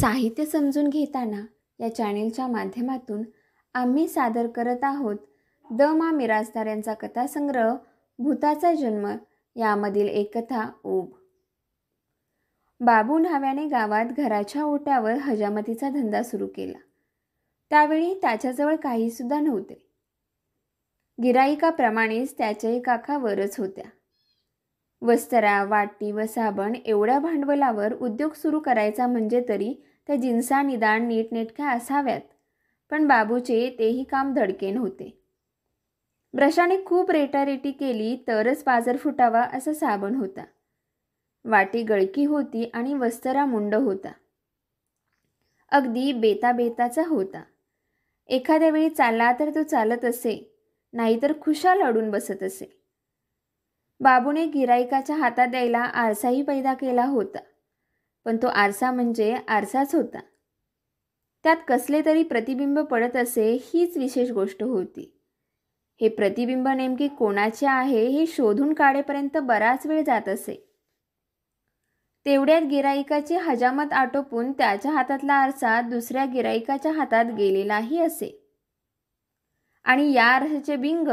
साहित्य समजून घेताना या चॅनेलच्या माध्यमातून आम्ही सादर करत आहोत द मा मिराजदार यांचा कथासंग्रह भूताचा जन्म यामधील एक कथा ओब बाबू न्हाव्याने गावात घराच्या ओट्यावर हजामतीचा धंदा सुरू केला त्यावेळी त्याच्याजवळ काहीसुद्धा नव्हते गिराईकाप्रमाणेच त्याच्याही काका वरच होत्या वस्तरा वाटी व साबण एवढ्या भांडवलावर उद्योग सुरू करायचा म्हणजे तरी त्या जिन्सा निदान नीटनेटक्या असाव्यात पण बाबूचे तेही काम धडके नव्हते ब्रशाने खूप रेटारेटी केली तरच बाजार फुटावा असा साबण होता वाटी गळकी होती आणि वस्तरा मुंड होता अगदी बेता बेताचा होता एखाद्या वेळी चालला तर तो चालत असे नाहीतर खुशाल अडून बसत असे बाबूने गिराईकाच्या हातात द्यायला आरसाही पैदा केला होता पण तो आरसा म्हणजे आरसाच होता त्यात कसले तरी प्रतिबिंब पडत असे हीच विशेष गोष्ट होती हे प्रतिबिंब नेमके कोणाचे आहे हे शोधून काढेपर्यंत बराच वेळ जात असे तेवढ्यात गिराईकाची हजामत आटोपून त्याच्या हातातला आरसा दुसऱ्या गिराईकाच्या हातात गेलेलाही असे आणि या आरसाचे बिंग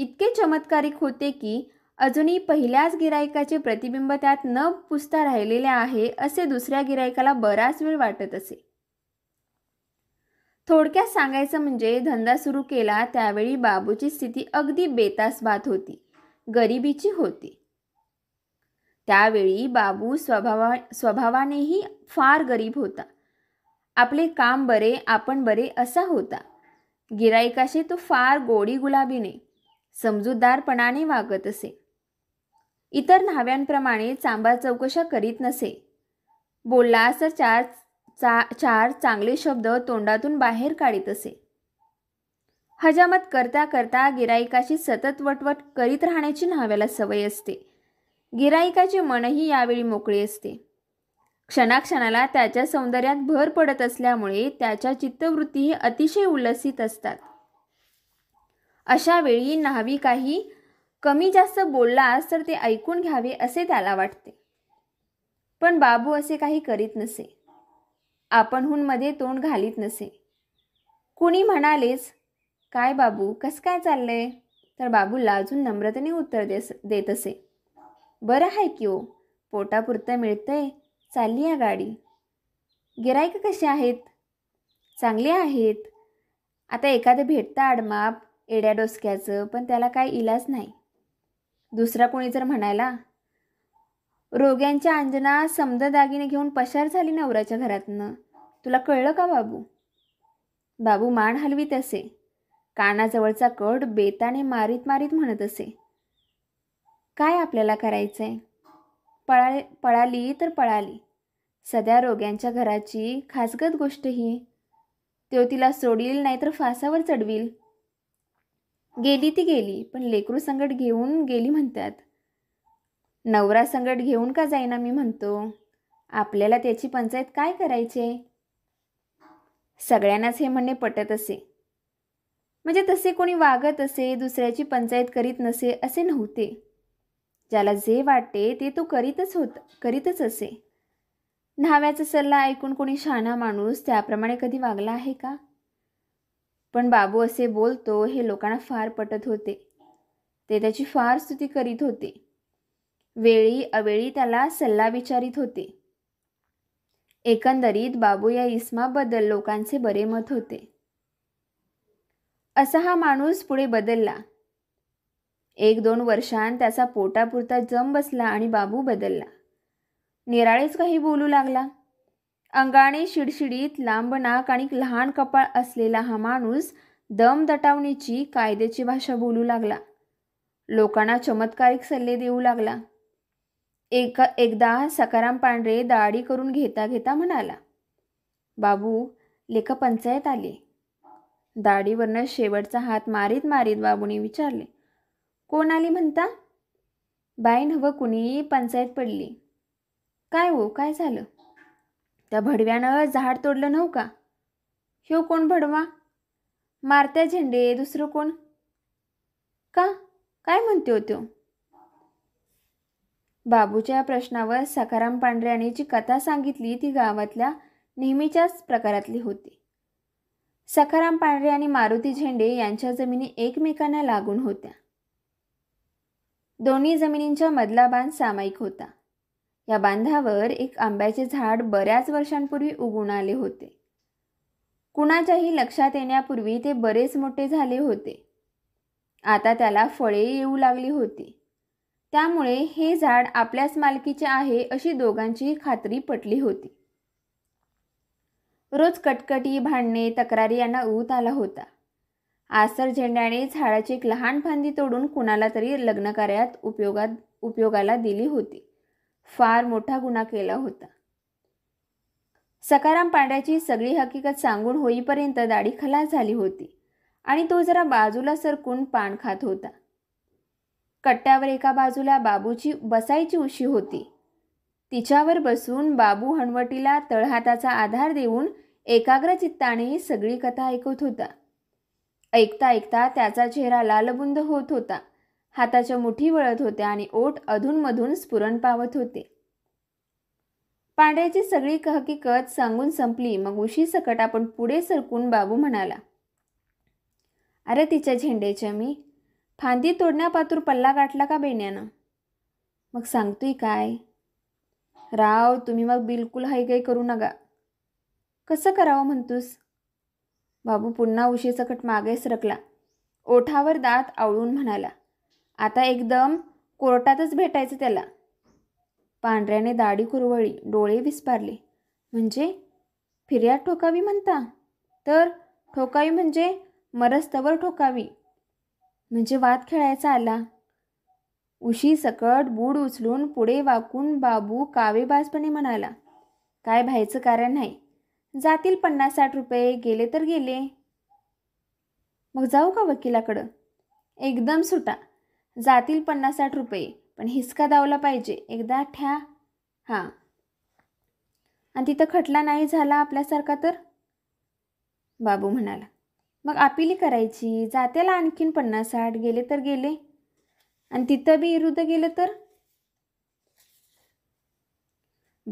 इतके चमत्कारिक होते की अजूनही पहिल्याच गिरायकाचे प्रतिबिंब त्यात न पुसता राहिलेले आहे असे दुसऱ्या गिरायकाला बराच वेळ वाटत असे थोडक्यात सांगायचं म्हणजे धंदा सुरू केला त्यावेळी बाबूची स्थिती अगदी बात होती गरिबीची होती त्यावेळी बाबू स्वभावा स्वभावानेही फार गरीब होता आपले काम बरे आपण बरे असा होता गिरायकाशी तो फार गोडी गुलाबीने समजूतदारपणाने वागत असे इतर न्हाव्यांप्रमाणे चांबा चौकशा करीत नसे बोलला असं चार चा चार चांगले शब्द तोंडातून बाहेर काढीत असे हजामत करता करता गिराईकाशी सतत वटवट करीत राहण्याची न्हाव्याला सवय असते गिराईकाचे मनही यावेळी मोकळे असते क्षणाक्षणाला त्याच्या सौंदर्यात भर पडत असल्यामुळे त्याच्या चित्तवृत्तीही अतिशय उल्लसित असतात अशा वेळी न्हावी काही कमी जास्त बोललास तर ते ऐकून घ्यावे असे त्याला वाटते पण बाबू असे काही करीत नसे आपणहून मध्ये तोंड घालीत नसे कुणी म्हणालेच काय बाबू कसं काय चाललंय तर बाबू लाजून नम्रतेने उत्तर देस देत असे बरं आहे की ओ पोटापुरतं मिळतंय चालली या गाडी गिरायक कसे आहेत चांगले आहेत आता एखादं भेटतं आडमाप एड्या डोसक्याचं पण त्याला काय इलाज नाही दुसरा कोणी जर म्हणायला रोग्यांच्या अंजना समद दागिने घेऊन पशार झाली नवऱ्याच्या घरातनं तुला कळलं का बाबू बाबू मान हलवीत असे कानाजवळचा कड बेताने मारीत मारीत म्हणत असे काय आपल्याला करायचंय पळा पळाली तर पळाली सध्या रोग्यांच्या घराची खासगत गोष्ट ही तो तिला सोडील नाहीतर फासावर चढवील गेली ती गेली पण लेकरू संगट घेऊन गेली म्हणतात नवरा संगट घेऊन का जाईना मी म्हणतो आपल्याला त्याची पंचायत काय करायचे सगळ्यांनाच हे म्हणणे पटत असे म्हणजे तसे कोणी वागत असे दुसऱ्याची पंचायत करीत नसे असे नव्हते ज्याला जे वाटते ते तो करीतच होत करीतच असे न्हाव्याचा सल्ला ऐकून कोणी शहाणा माणूस त्याप्रमाणे कधी वागला आहे का पण बाबू असे बोलतो हे लोकांना फार पटत होते ते त्याची फार स्तुती करीत होते वेळी अवेळी त्याला सल्ला विचारित होते एकंदरीत बाबू या इस्माबद्दल लोकांचे बरे मत होते असा हा माणूस पुढे बदलला एक दोन वर्षांत त्याचा पोटापुरता जम बसला आणि बाबू बदलला निराळेच काही बोलू लागला अंगाने शिडशिडीत लांब नाक आणि लहान कपाळ असलेला हा माणूस दम दटावणीची कायद्याची भाषा बोलू लागला लोकांना चमत्कारिक सल्ले देऊ लागला एक एकदा सकाराम पांढरे दाढी करून घेता घेता म्हणाला बाबू लेख पंचायत आले दाढीवरनं शेवटचा हात मारीत मारीत बाबूने विचारले कोण आली म्हणता बाई हवं कुणी पंचायत पडली काय हो काय झालं त्या भडव्यानं झाड तोडलं नव्ह का ह्यो कोण भडवा मारत्या झेंडे दुसरं कोण का काय म्हणते होतो बाबूच्या प्रश्नावर सखाराम पांढऱ्याने जी कथा सांगितली ती गावातल्या नेहमीच्याच प्रकारातली होती सखाराम पांढरे आणि मारुती झेंडे यांच्या जमिनी एकमेकांना लागून होत्या दोन्ही जमिनींच्या मधला बांध सामायिक होता या बांधावर एक आंब्याचे झाड बऱ्याच वर्षांपूर्वी उगून आले होते कुणाच्याही लक्षात येण्यापूर्वी ते बरेच मोठे झाले होते आता त्याला फळे येऊ लागली होती त्यामुळे हे झाड आपल्याच मालकीचे आहे अशी दोघांची खात्री पटली होती रोज कटकटी भांडणे तक्रारी यांना ऊत आला होता आसर झेंड्याने झाडाची एक लहान फांदी तोडून कुणाला तरी लग्नकार्यात उपयोगात उपयोगाला दिली होती फार मोठा गुन्हा केला होता सकाराम पांड्याची सगळी हकीकत सांगून होईपर्यंत दाढी खलास झाली होती आणि तो जरा बाजूला सरकून पान खात होता कट्ट्यावर एका बाजूला बाबूची बसायची उशी होती तिच्यावर बसून बाबू हणवटीला तळहाताचा आधार देऊन एकाग्र चित्ताने सगळी कथा ऐकत होता ऐकता ऐकता त्याचा चेहरा लालबुंद होत होता हाताच्या मुठी वळत होत्या आणि ओठ अधूनमधून स्फुरण पावत होते पांड्याची सगळी हकीकत सांगून संपली मग उशी सकट आपण पुढे सरकून बाबू म्हणाला अरे तिच्या झेंड्याच्या मी फांदी तोडण्यापातूर पल्ला गाठला का बेण्यानं मग सांगतोय काय राव तुम्ही मग बिलकुल हैगै करू नका कसं करावं म्हणतोस बाबू पुन्हा उशी सकट मागे सरकला ओठावर दात आवळून म्हणाला आता एकदम कोर्टातच भेटायचं त्याला पांढऱ्याने दाढी कुरवळी डोळे विस्पारले म्हणजे फिर्याद ठोकावी म्हणता तर ठोकावी म्हणजे मरस्तवर ठोकावी म्हणजे वाद खेळायचा आला उशी सकट बूड उचलून पुढे वाकून बाबू कावेबाजपणे म्हणाला काय व्हायचं कारण नाही जातील पन्नास साठ रुपये गेले तर गेले मग जाऊ का वकिलाकडं एकदम सुटा जातील पन्नास साठ रुपये पण हिसका दावला पाहिजे एकदा ठ्या हां आणि तिथं खटला नाही झाला आपल्यासारखा तर बाबू म्हणाला मग आपिली करायची जात्याला आणखीन पन्नास साठ गेले तर गेले आणि तिथं बी विरुद्ध गेलं तर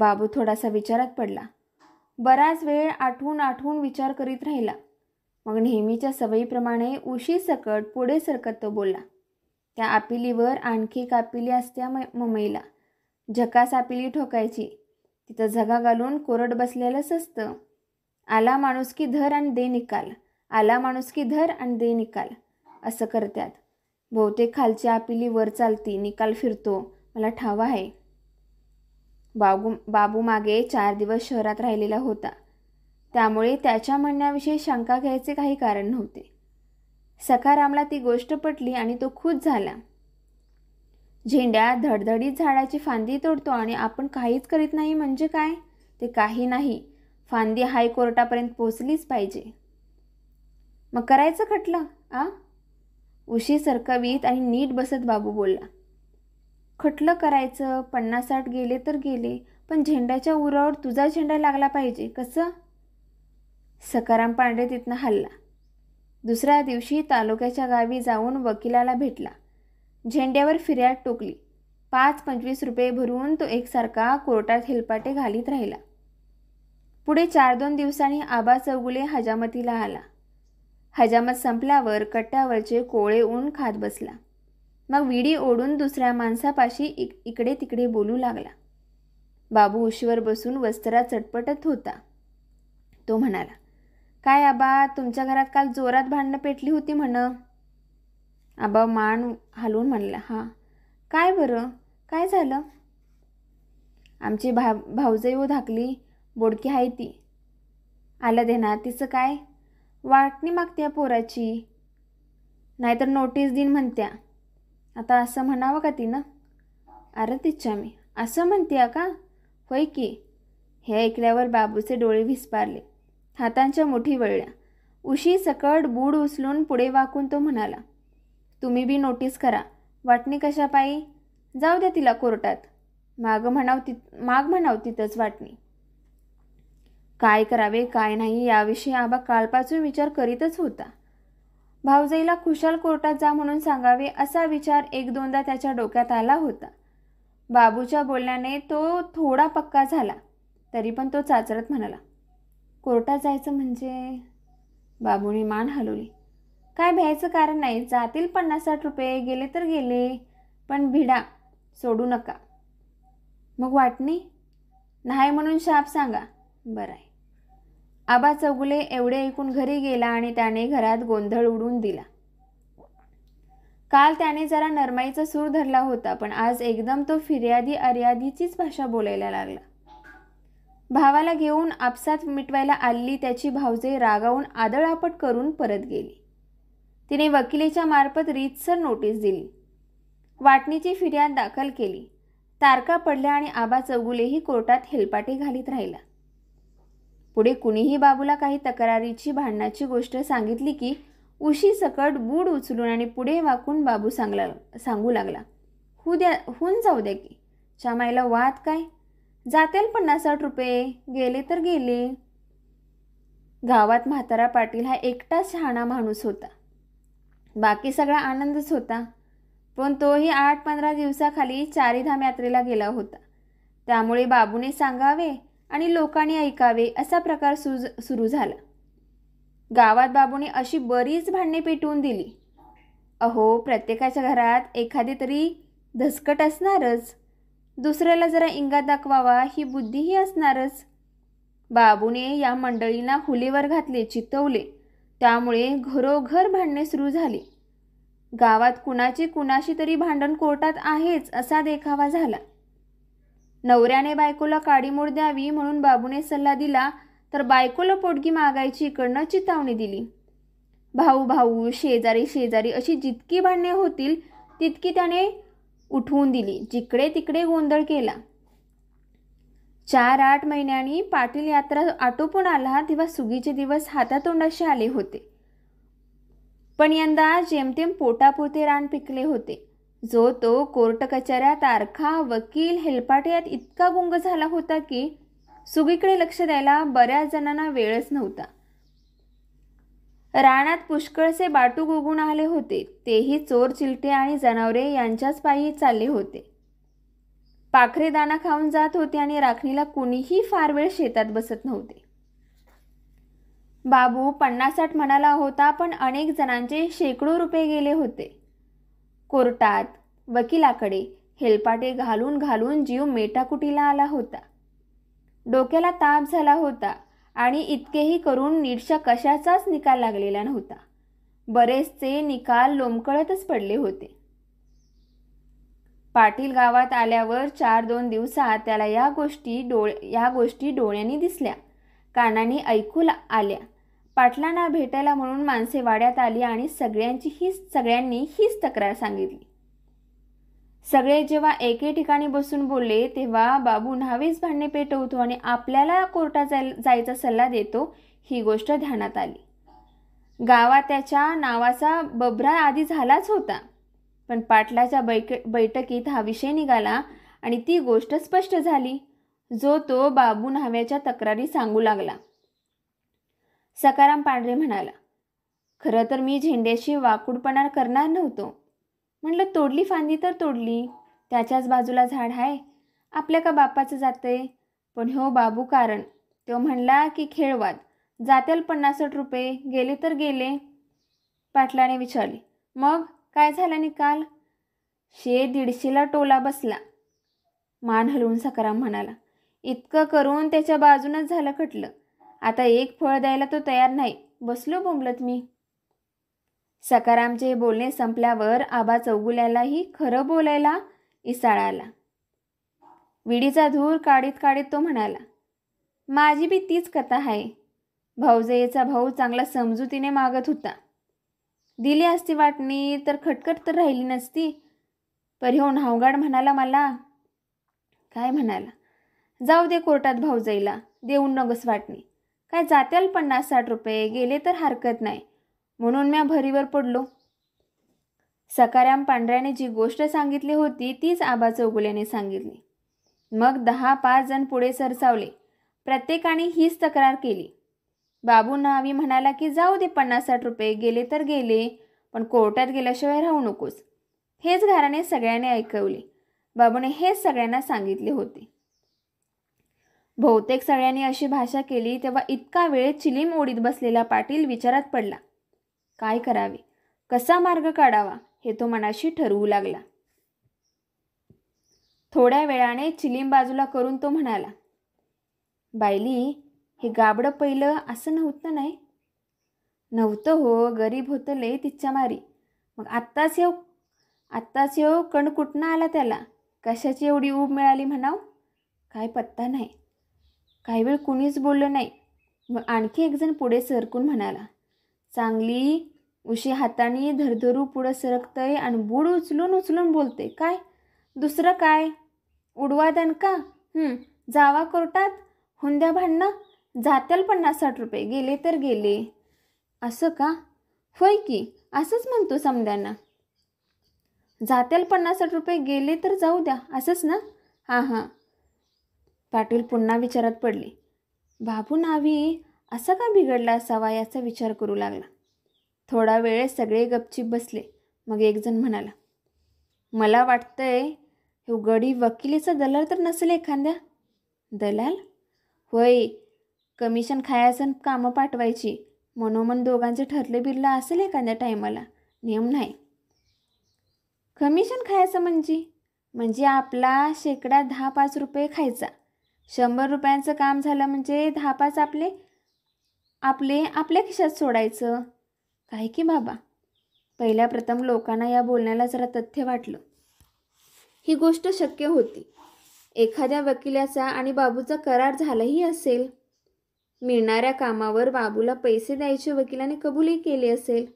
बाबू थोडासा विचारात पडला बराच वेळ आठवून आठवून विचार करीत राहिला मग नेहमीच्या सवयीप्रमाणे उशी सकट पुढे सरकत तो बोलला त्या आपिलीवर आणखी एक आपिली असत्या म ममईला झकास आपिली ठोकायची तिथं झगा घालून कोरड बसलेलंच असतं आला माणूस की धर आणि दे निकाल आला माणूस की धर आणि दे निकाल असं करतात बहुतेक खालची आपिली वर चालती निकाल फिरतो मला ठाव आहे बाबू बाबू मागे चार दिवस शहरात राहिलेला होता त्यामुळे त्याच्या म्हणण्याविषयी शंका घ्यायचे काही कारण नव्हते सखारामला ती गोष्ट पटली आणि तो खुश झाला झेंड्या धडधडीत झाडाची फांदी तोडतो आणि आपण काहीच करीत नाही म्हणजे काय ते काही नाही फांदी हायकोर्टापर्यंत पोचलीच पाहिजे मग करायचं खटलं आ उशी सरकवीत आणि नीट बसत बाबू बोलला खटलं करायचं साठ गेले तर गेले पण झेंड्याच्या उरावर तुझा झेंडा लागला पाहिजे कसं सकाराम पांडे तिथनं हल्ला दुसऱ्या दिवशी तालुक्याच्या गावी जाऊन वकिलाला भेटला झेंड्यावर फिर्याद टोकली पाच पंचवीस रुपये भरून तो एकसारखा कोर्टात हेलपाटे घालीत राहिला पुढे चार दोन दिवसांनी आबा चौगुले हजामतीला आला हजामत संपल्यावर कट्ट्यावरचे कोळे ऊन खात बसला मग विडी ओढून दुसऱ्या माणसापाशी इक इकडे तिकडे बोलू लागला बाबू उशीवर बसून वस्त्रा चटपटत होता तो म्हणाला काय आबा तुमच्या घरात काल जोरात भांडणं पेटली होती म्हणं आबा मान हलवून म्हणला हां काय बरं काय झालं आमची भा भाऊजाई हो धाकली बोडकी आहे ती आलं देना तिचं काय वाटणी मागत्या पोराची नाहीतर नोटीस देईन म्हणत्या आता असं म्हणावं का तिनं अरे तिच्या मी असं म्हणत्या का होय की हे ऐकल्यावर बाबूचे डोळे विस्पारले हातांच्या मुठी वळल्या उशी सकट बूड उचलून पुढे वाकून तो म्हणाला तुम्ही बी नोटीस करा वाटणी कशा पायी जाऊ द्या तिला कोर्टात माग म्हणाव तिथ माग म्हणाव तिथंच वाटणी काय करावे काय नाही याविषयी आबा काळपासून विचार करीतच होता भाऊजाईला खुशाल कोर्टात जा म्हणून सांगावे असा विचार एक दोनदा त्याच्या डोक्यात आला होता बाबूच्या बोलण्याने तो थोडा पक्का झाला तरी पण तो चाचरत म्हणाला कोर्टात जायचं म्हणजे बाबूने मान हलवली काय भ्यायचं कारण नाही जातील पन्नास साठ रुपये गेले तर गेले पण भिडा सोडू नका मग वाटणी नाही म्हणून शाप सांगा बरं आहे आबा चौगुले एवढे ऐकून घरी गेला आणि त्याने घरात गोंधळ उडून दिला काल त्याने जरा नरमाईचा सूर धरला होता पण आज एकदम तो फिर्यादी अर्यादीचीच भाषा बोलायला लागला भावाला घेऊन आपसात मिटवायला आलेली त्याची भावजे रागावून आदळापट करून परत गेली तिने वकिलीच्या मार्फत रीतसर नोटीस दिली वाटणीची फिर्याद दाखल केली तारका पडल्या आणि आबा चौगुलेही कोर्टात हेलपाटी घालीत राहिला पुढे कुणीही बाबूला काही तक्रारीची भांडणाची गोष्ट सांगितली की उशी सकट बूड उचलून आणि पुढे वाकून बाबू सांगला सांगू लागला हु द्या हुन जाऊ द्या की श्यामाईला वाद काय जातील साठ रुपये गेले तर गेले गावात म्हातारा पाटील हा एकटा शहाणा माणूस होता बाकी सगळा आनंदच होता पण तोही आठ पंधरा दिवसाखाली चारीधाम यात्रेला गेला होता त्यामुळे बाबूने सांगावे आणि लोकांनी ऐकावे असा प्रकार सुज सुरू झाला गावात बाबूने अशी बरीच भांडणे पेटवून दिली अहो प्रत्येकाच्या घरात एखादी तरी धसकट असणारच दुसऱ्याला जरा इंगा दाखवावा ही बुद्धीही असणारच बाबूने या मंडळींना खुलीवर घातले चितवले त्यामुळे घरोघर भांडणे सुरू झाले गावात कुणाची कुणाशी तरी भांडण कोर्टात आहेच असा देखावा झाला नवऱ्याने बायकोला काडीमोड द्यावी म्हणून बाबूने सल्ला दिला तर बायकोला पोटगी मागायची इकडनं चितावणी दिली भाऊ भाऊ शेजारी शेजारी अशी जितकी भांडणे होतील तितकी त्याने उठवून दिली जिकडे तिकडे गोंधळ केला चार आठ महिन्यांनी पाटील यात्रा आटोपून आला तेव्हा सुगीचे दिवस हातातोंडाशी आले होते पण यंदा जेमतेम पोटापुरते रान पिकले होते जो तो कोर्ट कचऱ्यात आरखा वकील हेलपाटे इतका गुंग झाला होता की सुगीकडे लक्ष द्यायला बऱ्याच जणांना वेळच नव्हता रानात पुष्कळसे बाटू गुगून आले होते तेही चोर चिलटे आणि जनावरे यांच्याच पायी चालले होते पाखरे दाना खाऊन जात होते आणि राखणीला कुणीही फार वेळ शेतात बसत नव्हते बाबू पन्नासाठ म्हणाला होता पण अनेक जणांचे शेकडो रुपये गेले होते कोर्टात वकिलाकडे हेलपाटे घालून घालून जीव मेटाकुटीला आला होता डोक्याला ताप झाला होता आणि इतकेही करून नीटच्या कशाचाच निकाल लागलेला नव्हता बरेचसे निकाल लोंबकळतच पडले होते पाटील गावात आल्यावर चार दोन दिवसात त्याला या गोष्टी डोळ या गोष्टी डोळ्यांनी दिसल्या कानाने ऐकू आल्या पाटलांना भेटायला म्हणून माणसे वाड्यात आली आणि सगळ्यांची हीच सगळ्यांनी हीच तक्रार सांगितली सगळे जेव्हा एके ठिकाणी बसून बोलले तेव्हा बाबू न्हावीच भांडणे पेटवतो आणि आपल्याला कोर्टात जायचा सल्ला देतो ही गोष्ट ध्यानात आली गावात त्याच्या नावाचा बबरा आधी झालाच होता पण पाटलाच्या बैक बैठकीत हा विषय निघाला आणि ती गोष्ट स्पष्ट झाली जो तो बाबू न्हाव्याच्या तक्रारी सांगू लागला सकाराम पांढरे म्हणाला खरं तर मी झेंड्याशी वाकूडपणा करणार नव्हतो म्हटलं तोडली फांदी तर तोडली त्याच्याच बाजूला झाड आहे आपल्या का बापाचं जाते पण हो बाबू कारण तो म्हणला की खेळवाद जातील पन्नासठ रुपये गेले तर गेले पाटलाने विचारले मग काय झालं निकाल शे दीडशेला टोला बसला मान हलवून सकाराम म्हणाला इतकं करून त्याच्या बाजूनच झालं खटलं आता एक फळ द्यायला तो तयार नाही बसलो बोंबलत मी सकारामचे बोलणे संपल्यावर आबा चौगुल्यालाही खरं बोलायला इसाळाला विडीचा धूर काढीत काढीत तो म्हणाला माझी बी तीच कथा आहे भाऊजयेचा भाऊ चांगला समजुतीने मागत होता दिली असती वाटणी तर खटखट तर राहिली नसती परी हो न्हावगाड म्हणाला मला काय म्हणाला जाऊ दे कोर्टात भाऊजाईला देऊन नगस वाटणी काय जात्याल पन्नास साठ रुपये गेले तर हरकत नाही म्हणून म्या भरीवर पडलो सकाराम पांढऱ्याने जी गोष्ट सांगितली होती तीच आबा चौगुल्याने सांगितली मग दहा पाच जण पुढे सरसावले प्रत्येकाने हीच तक्रार केली बाबू नावी म्हणाला की जाऊ दे पन्नास साठ रुपये गेले तर गेले पण कोर्टात गेल्याशिवाय राहू नकोस हेच घराने सगळ्यांनी ऐकवले बाबूने हेच सगळ्यांना सांगितले होते बहुतेक सगळ्यांनी अशी भाषा केली तेव्हा इतका वेळ चिलीम ओढीत बसलेला पाटील विचारात पडला काय करावे कसा मार्ग काढावा हे तो मनाशी ठरवू लागला थोड्या वेळाने चिलीम बाजूला करून तो म्हणाला बायली हे गाबडं पहिलं असं नव्हतं नाही नव्हतं हो गरीब होतं लय तिच्या मारी मग आत्ताच येऊ आत्ताच येऊ कण कुठनं आला त्याला कशाची एवढी ऊब मिळाली म्हणाव काय पत्ता नाही काही वेळ कुणीच बोललं नाही मग आणखी एकजण पुढे सरकून म्हणाला चांगली उशी हाताने धरधरू पुढं सरकतंय आणि बुड उचलून उचलून बोलते काय दुसरं काय उडवा दन का जावा कोर्टात हुंद्या भांडणं जात्याल पन्नास साठ रुपये गेले तर गेले असं का होय की असंच म्हणतो समद्यांना जात्याल पन्नास साठ रुपये गेले तर जाऊ द्या असंच ना हां हां पाटील पुन्हा विचारात पडले बाबू नावी असा का बिघडला असावा याचा विचार करू लागला थोडा वेळ सगळे गपचीप बसले मग एकजण म्हणाला मला वाटतंय हे उघडी वकिलीचा दलाल तर नसेल एखाद्या दलाल होय कमिशन खायासन कामं पाठवायची मनोमन दोघांचे ठरले बिरलं असेल एखाद्या टायमाला नियम नाही कमिशन खायचं म्हणजे म्हणजे आपला शेकडा दहा पाच रुपये खायचा शंभर रुपयांचं काम झालं म्हणजे दहा पाच आपले आपले आपल्या खिशात सोडायचं काय की बाबा पहिल्या प्रथम लोकांना या बोलण्याला जरा तथ्य वाटलं ही गोष्ट शक्य होती एखाद्या वकिलाचा आणि बाबूचा करार झालाही असेल मिळणाऱ्या कामावर बाबूला पैसे द्यायचे वकिलाने कबूलही केले असेल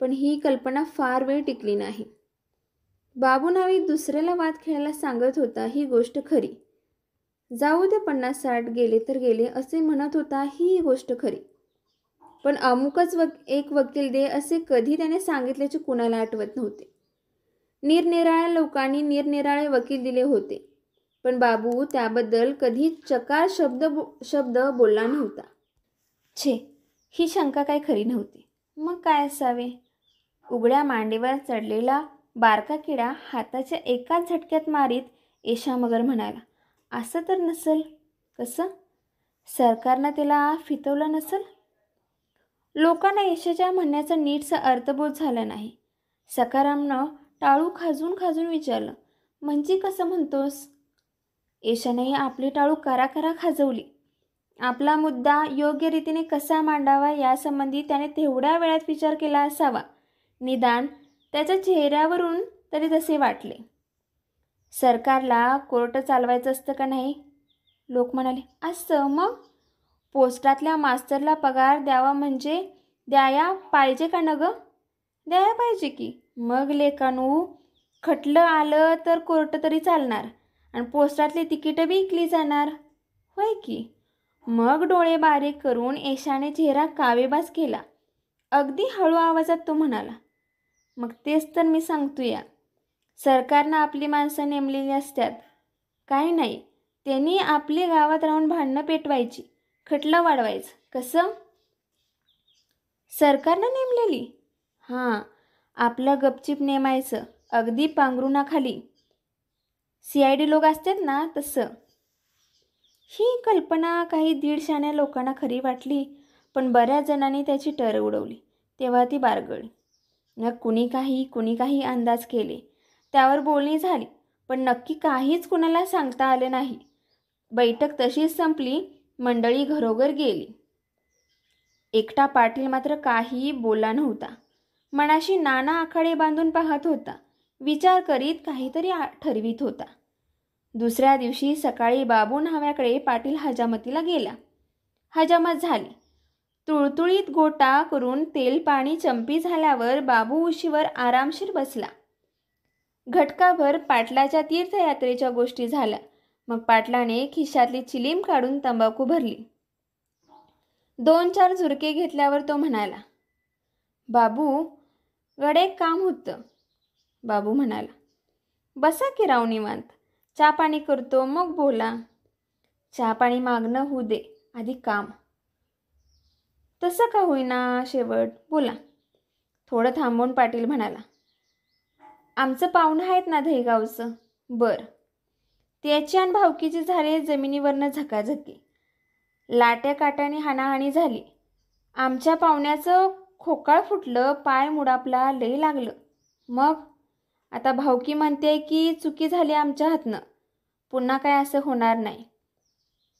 पण ही कल्पना फार वेळ टिकली नाही बाबू नावी दुसऱ्याला वाद खेळायला सांगत होता ही गोष्ट खरी जाऊ दे पन्नास साठ गेले तर गेले असे म्हणत होता ही गोष्ट खरी पण अमुकच वक एक वकील दे असे कधी त्याने सांगितल्याचे कुणाला आठवत नव्हते निरनिराळ्या लोकांनी निरनिराळे वकील दिले होते पण बाबू त्याबद्दल कधी चकार शब्द बो शब्द बोलला नव्हता छे ही शंका काय खरी नव्हती मग काय असावे उघड्या मांडीवर चढलेला बारका किडा हाताच्या एकाच झटक्यात मारीत येशा मगर म्हणाला असं तर नसल कसं सरकारनं त्याला फितवलं नसल लोकांना यशाच्या म्हणण्याचा नीटचा अर्थबोध झाला नाही सकारामनं टाळू खाजून खाजून विचारलं म्हणजे कसं म्हणतोस यशानेही आपली टाळू करा करा खाजवली आपला मुद्दा योग्य रीतीने कसा मांडावा यासंबंधी त्याने तेवढ्या वेळात विचार केला असावा निदान त्याच्या चेहऱ्यावरून तरी तसे वाटले सरकारला कोर्ट चालवायचं असतं का नाही लोक म्हणाले असं मग पोस्टातल्या मास्तरला पगार द्यावा म्हणजे द्याया पाहिजे का न गं द्याया पाहिजे की मग लेखानू खटलं आलं तर कोर्ट तरी चालणार आणि पोस्टातली तिकीटं बी विकली जाणार होय की मग डोळे बारीक करून येशाने चेहरा कावेबाज केला अगदी हळू आवाजात तो म्हणाला मग तेच तर मी सांगतो या सरकारनं आपली माणसं नेमलेली असतात काही नाही त्यांनी आपली गावात राहून भांडणं पेटवायची खटला वाढवायचं कसं सरकारनं नेमलेली हां आपलं गपचिप नेमायचं अगदी पांघरुणाखाली सी आय डी लोक असतात ना तसं ही कल्पना काही दीडशाण्या लोकांना खरी वाटली पण बऱ्याच जणांनी त्याची टर उडवली तेव्हा ती बारगळी न कुणी काही कुणी काही अंदाज केले त्यावर बोलणी झाली पण नक्की काहीच कुणाला सांगता आले नाही बैठक तशीच संपली मंडळी घरोघर गेली एकटा पाटील मात्र काहीही बोला नव्हता मनाशी नाना आखाडे बांधून पाहत होता विचार करीत काहीतरी ठरवित होता दुसऱ्या दिवशी सकाळी बाबू न्हाव्याकडे पाटील हजामतीला गेला हजामत झाली तुळतुळीत गोटा करून तेल पाणी चंपी झाल्यावर बाबू उशीवर आरामशीर बसला घटकाभर पाटलाच्या तीर्थयात्रेच्या गोष्टी झाल्या मग पाटलाने खिशातली चिलीम काढून तंबाखू भरली दोन चार झुरके घेतल्यावर तो म्हणाला बाबू गडे काम होतं बाबू म्हणाला बसा की राव निवांत चहा पाणी करतो मग बोला चहा पाणी मागणं होऊ दे आधी काम तसं का होईना शेवट बोला थोडं थांबून पाटील म्हणाला आमचं पाहुणं आहेत ना धैगावचं बरं त्याची आणि भावकीची झाले जमिनीवरनं झकाझकी लाट्या काट्याने हाणाहाणी झाली आमच्या पाहुण्याचं खोकाळ फुटलं पाय मुडापला लई लागलं मग आता भावकी म्हणते की चुकी झाली आमच्या हातनं पुन्हा काय असं होणार नाही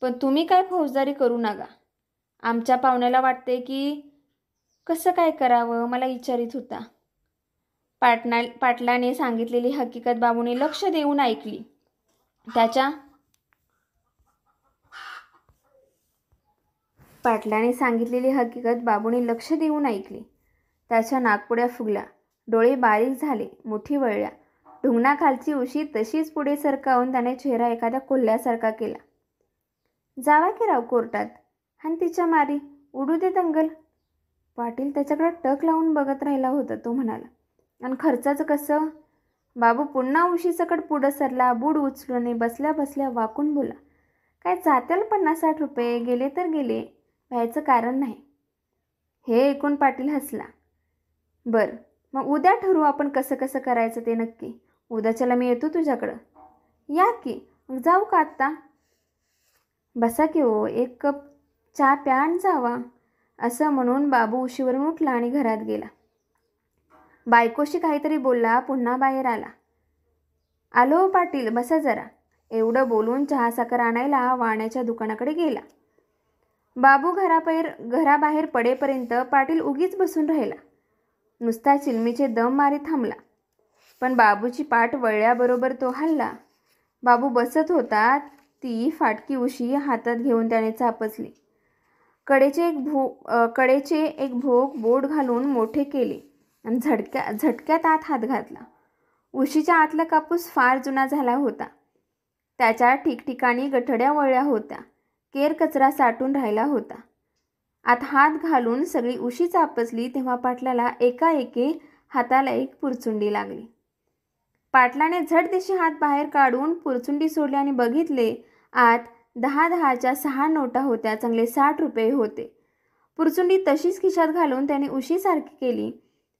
पण तुम्ही काय फौजदारी करू नका आमच्या पाहुण्याला वाटते की कसं काय करावं मला विचारित होता पाटणा पाटलाने सांगितलेली हकीकत बाबूने लक्ष देऊन ऐकली त्याच्या पाटलाने सांगितलेली हकीकत बाबूने लक्ष देऊन ऐकली त्याच्या नागपुड्या फुगल्या डोळे बारीक झाले मुठी वळल्या खालची उशी तशीच पुढे सरकावून त्याने चेहरा एखाद्या कोल्ह्यासारखा केला जावा की राव कोर्टात आणि तिच्या मारी उडू दे दंगल पाटील त्याच्याकडे टक लावून बघत राहिला होता तो म्हणाला आणि खर्चाचं कसं बाबू पुन्हा उशीसकट पुढं सरला बूड उचलून बसल्या बसल्या वाकून बोला काय जात्याल पन्नास साठ रुपये गेले तर गेले व्हायचं कारण नाही हे ऐकून पाटील हसला बर मग उद्या ठरवू आपण कसं कसं करायचं ते नक्की उद्याच्याला मी येतो तुझ्याकडं या की मग जाऊ का आत्ता बसा की हो एक कप चहा प्या आणि जावा असं म्हणून बाबू उशीवरून उठला आणि घरात गेला बायकोशी काहीतरी बोलला पुन्हा बाहेर आला आलो पाटील बसा जरा एवढं बोलून चहा साखर आणायला वाण्याच्या दुकानाकडे गेला बाबू घरापैर घराबाहेर पडेपर्यंत पाटील उगीच बसून राहिला नुसता चिलमीचे दम मारी थांबला पण बाबूची पाठ वळल्याबरोबर तो हल्ला बाबू बसत होता ती फाटकी उशी हातात घेऊन त्याने चापसली कडेचे एक भो कडेचे एक भोग बोट घालून मोठे केले आणि झटक्या झटक्यात आत हात घातला उशीच्या आतला कापूस फार जुना झाला होता त्याच्या ठिकठिकाणी गठड्या वळल्या होत्या केर कचरा साठून राहिला होता आत हात घालून सगळी उशी चापसली तेव्हा पाटलाला एकाएके हाताला एक पुरचुंडी लागली पाटलाने झट दिशी हात बाहेर काढून पुरचुंडी सोडली आणि बघितले आत दहा दहाच्या सहा नोटा होत्या चांगले साठ रुपये होते पुरचुंडी तशीच खिशात घालून त्याने उशीसारखी केली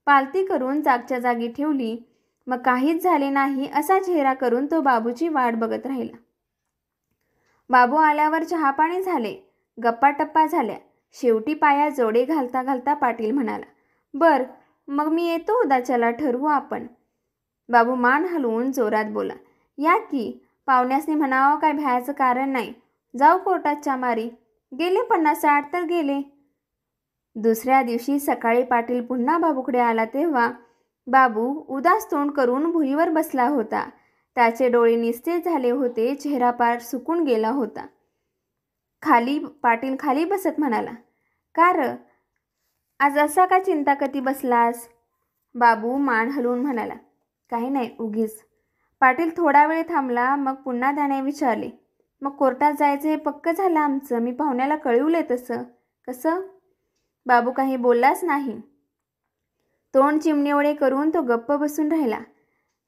पालती करून जागच्या जागी ठेवली मग काहीच झाले नाही असा चेहरा करून तो बाबूची वाट बघत राहिला बाबू आल्यावर चहापाणी झाले गप्पा टप्पा झाल्या शेवटी पाया जोडे घालता घालता पाटील म्हणाला बर मग मी येतो उदाच्याला ठरवू आपण बाबू मान हलवून जोरात बोला या की पाहुण्यासने म्हणावं काय भ्यायचं कारण नाही जाऊ कोर्टात मारी गेले पन्नास साठ तर गेले दुसऱ्या दिवशी सकाळी पाटील पुन्हा बाबूकडे आला तेव्हा बाबू उदास तोंड करून भुईवर बसला होता त्याचे डोळे निस्तेज झाले होते चेहरा पार सुकून गेला होता खाली पाटील खाली बसत म्हणाला कार आज असा का चिंता कधी बसलास बाबू मान हलवून म्हणाला काही नाही उगीच पाटील थोडा वेळ थांबला मग पुन्हा त्याने विचारले मग कोर्टात जायचं हे पक्क झालं आमचं मी पाहुण्याला कळवलं तसं कसं बाबू काही बोललाच नाही तोंड चिमणेवडे करून तो गप्प बसून राहिला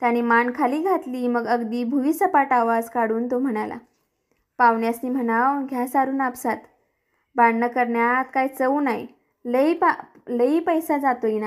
त्याने मान खाली घातली मग अगदी भुईसपाट आवाज काढून तो म्हणाला पाहुण्यासनी म्हणाव घ्या सारून आपसात बांडणं करण्यात काय चव नाही लई पा लई पैसा जातो इना